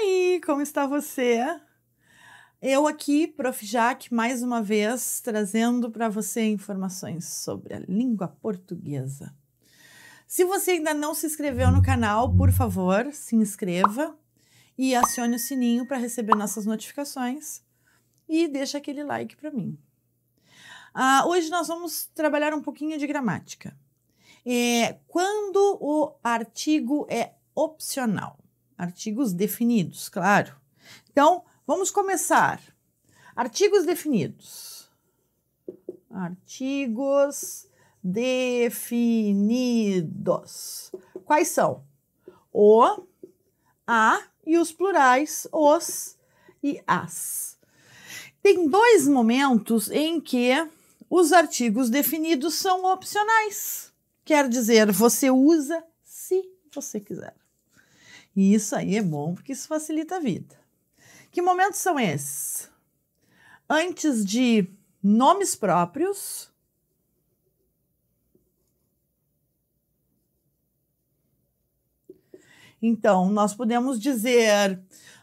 aí, como está você? Eu aqui, Prof. Jack, mais uma vez, trazendo para você informações sobre a língua portuguesa. Se você ainda não se inscreveu no canal, por favor, se inscreva e acione o sininho para receber nossas notificações e deixa aquele like para mim. Ah, hoje nós vamos trabalhar um pouquinho de gramática. É, quando o artigo é opcional. Artigos definidos, claro. Então, vamos começar. Artigos definidos. Artigos definidos. Quais são? O, a e os plurais, os e as. Tem dois momentos em que os artigos definidos são opcionais. Quer dizer, você usa se você quiser. E isso aí é bom porque isso facilita a vida. Que momentos são esses? Antes de nomes próprios. Então, nós podemos dizer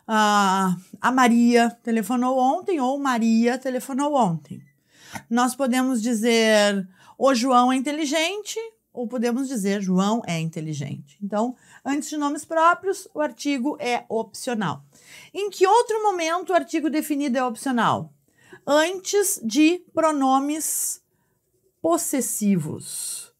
ah, a Maria telefonou ontem ou Maria telefonou ontem. Nós podemos dizer o João é inteligente ou podemos dizer João é inteligente. Então, antes de nomes próprios, o artigo é opcional. Em que outro momento o artigo definido é opcional? Antes de pronomes possessivos.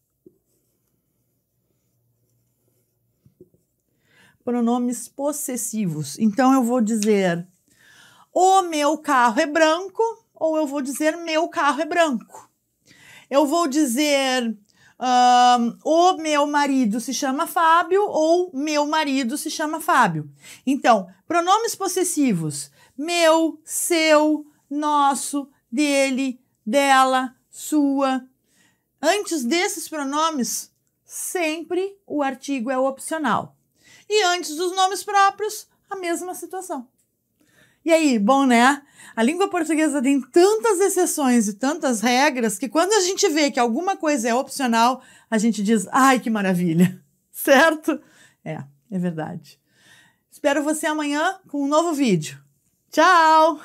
Pronomes possessivos. Então, eu vou dizer o meu carro é branco ou eu vou dizer meu carro é branco. Eu vou dizer o meu marido se chama Fábio ou meu marido se chama Fábio. Então, pronomes possessivos: meu, seu, nosso, dele, dela, sua. Antes desses pronomes, sempre o artigo é opcional. E antes dos nomes próprios, a mesma situação. E aí, bom, né? A língua portuguesa tem tantas exceções e tantas regras que quando a gente vê que alguma coisa é opcional, a gente diz: ai, que maravilha! Certo? É, é verdade. Espero você amanhã com um novo vídeo. Tchau!